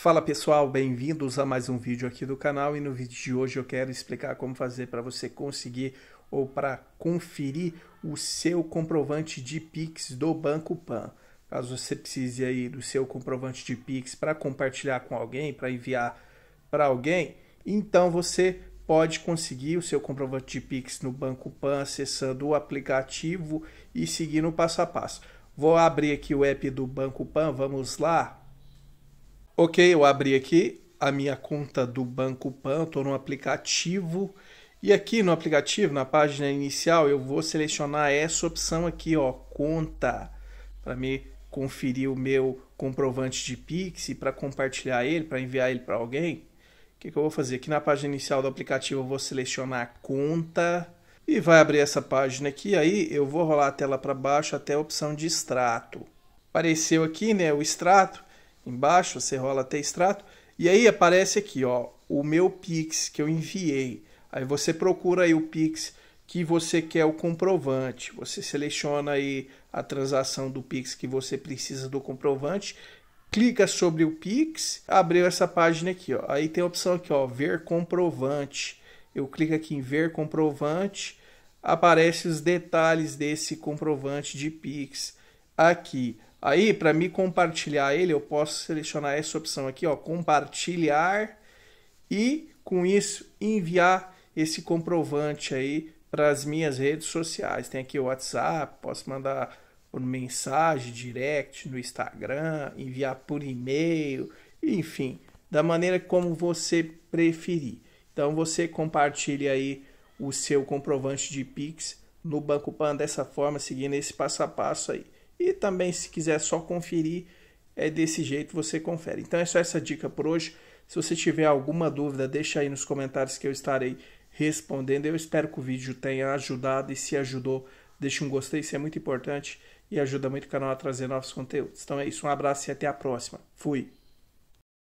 Fala pessoal, bem-vindos a mais um vídeo aqui do canal e no vídeo de hoje eu quero explicar como fazer para você conseguir ou para conferir o seu comprovante de Pix do Banco Pan. Caso você precise aí do seu comprovante de Pix para compartilhar com alguém, para enviar para alguém, então você pode conseguir o seu comprovante de Pix no Banco Pan acessando o aplicativo e seguindo o passo a passo. Vou abrir aqui o app do Banco Pan, vamos lá, Ok, eu abri aqui a minha conta do Banco Pan, estou no aplicativo. E aqui no aplicativo, na página inicial, eu vou selecionar essa opção aqui, ó, conta, para me conferir o meu comprovante de Pix, para compartilhar ele, para enviar ele para alguém. O que, que eu vou fazer? Aqui na página inicial do aplicativo, eu vou selecionar conta e vai abrir essa página aqui. Aí eu vou rolar a tela para baixo até a opção de extrato. Apareceu aqui, né, o extrato embaixo, você rola até extrato, e aí aparece aqui, ó, o meu Pix que eu enviei. Aí você procura aí o Pix que você quer o comprovante. Você seleciona aí a transação do Pix que você precisa do comprovante, clica sobre o Pix, abriu essa página aqui, ó. Aí tem a opção aqui, ó, ver comprovante. Eu clico aqui em ver comprovante, aparece os detalhes desse comprovante de Pix aqui. Aí, para me compartilhar ele, eu posso selecionar essa opção aqui, ó, compartilhar e com isso enviar esse comprovante aí para as minhas redes sociais. Tem aqui o WhatsApp, posso mandar por mensagem, direct no Instagram, enviar por e-mail, enfim, da maneira como você preferir. Então você compartilha aí o seu comprovante de Pix no Banco Pan dessa forma, seguindo esse passo a passo aí. E também, se quiser só conferir, é desse jeito você confere. Então é só essa dica por hoje. Se você tiver alguma dúvida, deixa aí nos comentários que eu estarei respondendo. Eu espero que o vídeo tenha ajudado e se ajudou, deixa um gostei, isso é muito importante e ajuda muito o canal a trazer novos conteúdos. Então é isso, um abraço e até a próxima. Fui!